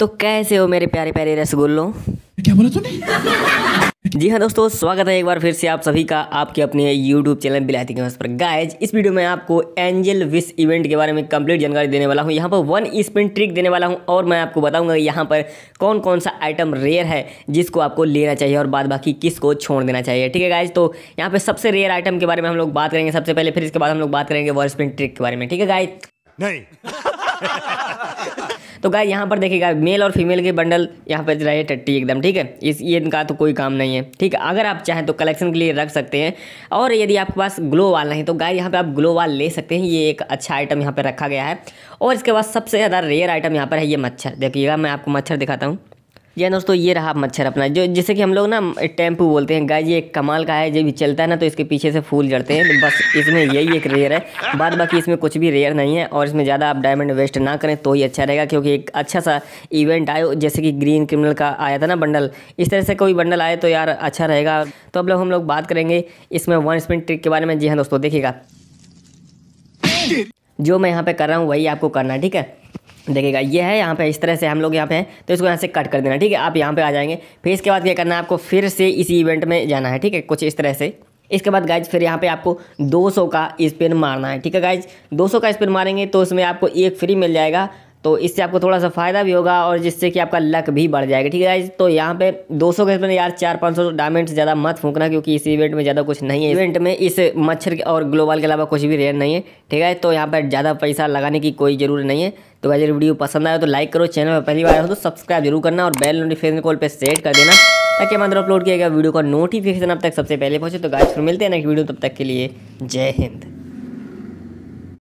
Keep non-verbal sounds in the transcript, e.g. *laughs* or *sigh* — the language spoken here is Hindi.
तो कैसे हो मेरे प्यारे प्यारे रसगुल्लो क्या बोला तूने जी हाँ दोस्तों स्वागत है एक बार फिर से आप सभी का आपके अपने YouTube चैनल बिलाती के पर गाइज इस वीडियो में आपको एंजल विश इवेंट के बारे में कंप्लीट जानकारी देने वाला हूँ यहाँ पर वन स्पिन ट्रिक देने वाला हूँ और मैं आपको बताऊँगा यहाँ पर कौन कौन सा आइटम रेयर है जिसको आपको लेना चाहिए और बाद बाकी किस को छोड़ देना चाहिए ठीक है गाइज तो यहाँ पर सबसे रेयर आइटम के बारे में हम लोग बात करेंगे सबसे पहले फिर इसके बाद हम लोग बात करेंगे वन स्पिन ट्रिक के बारे में ठीक है गाइज नहीं *laughs* तो गाय यहाँ पर देखिएगा मेल और फीमेल के बंडल यहाँ पर रहे टट्टी एकदम ठीक है इस ये इनका तो कोई काम नहीं है ठीक है अगर आप चाहें तो कलेक्शन के लिए रख सकते हैं और यदि आपके पास ग्लो वाल नहीं तो गाय यहाँ पर आप ग्लो वाल ले सकते हैं ये एक अच्छा आइटम यहाँ पर रखा गया है और इसके बाद सबसे ज़्यादा रेयर आइटम यहाँ पर है ये मच्छर देखिएगा मैं आपको मच्छर दिखाता हूँ या दोस्तों ये रहा मच्छर अपना जो जैसे कि हम लोग ना टेम्पू बोलते हैं गाय ये एक कमाल का है जब भी चलता है ना तो इसके पीछे से फूल जड़ते हैं तो बस इसमें यही एक रेयर है बाद बाकी इसमें कुछ भी रेयर नहीं है और इसमें ज़्यादा आप डायमंड वेस्ट ना करें तो ही अच्छा रहेगा क्योंकि एक अच्छा सा इवेंट आयो जैसे कि ग्रीन क्रिमिनल का आया था ना बंडल इस तरह से कोई बंडल आए तो यार अच्छा रहेगा तो अब लोग हम लोग बात करेंगे इसमें वन स्पिन ट्रिक के बारे में जी हाँ दोस्तों देखिएगा जो मैं यहाँ पर कर रहा हूँ वही आपको करना है ठीक है देखिएगा ये है यहाँ पे इस तरह से हम लोग यहाँ पे हैं तो इसको यहाँ से कट कर देना ठीक है आप यहाँ पे आ जाएंगे फिर इसके बाद क्या करना है आपको फिर से इसी इवेंट में जाना है ठीक है कुछ इस तरह से इसके बाद गाइज फिर यहाँ पे आपको 200 का स्पिन मारना है ठीक है गाइज 200 का स्पिन मारेंगे तो उसमें आपको एक फ्री मिल जाएगा तो इससे आपको थोड़ा सा फ़ायदा भी होगा और जिससे कि आपका लक भी बढ़ जाएगा ठीक है तो यहाँ पे 200 के यार चार पाँच सौ डायमंड ज़्यादा मत फूकना क्योंकि इस इवेंट में ज़्यादा कुछ नहीं है इवेंट में इस मच्छर और ग्लोबल के अलावा कुछ भी रेयर नहीं है ठीक है तो यहाँ पर ज़्यादा पैसा लगाने की कोई ज़रूरत नहीं है तो अगर वीडियो पसंद आया तो लाइक करो चैनल पर पहली बार हो तो सब्सक्राइब जरूर करना और बेल नोटिफिकेशन कॉल पर सेट कर देना ताकि मंदिर अपलोड किया गया वीडियो का नोटिफिकेशन अब तक सबसे पहले पहुँचे तो गाइस फिर मिलते हैं नेक्स्ट वीडियो तब तक के लिए जय हिंद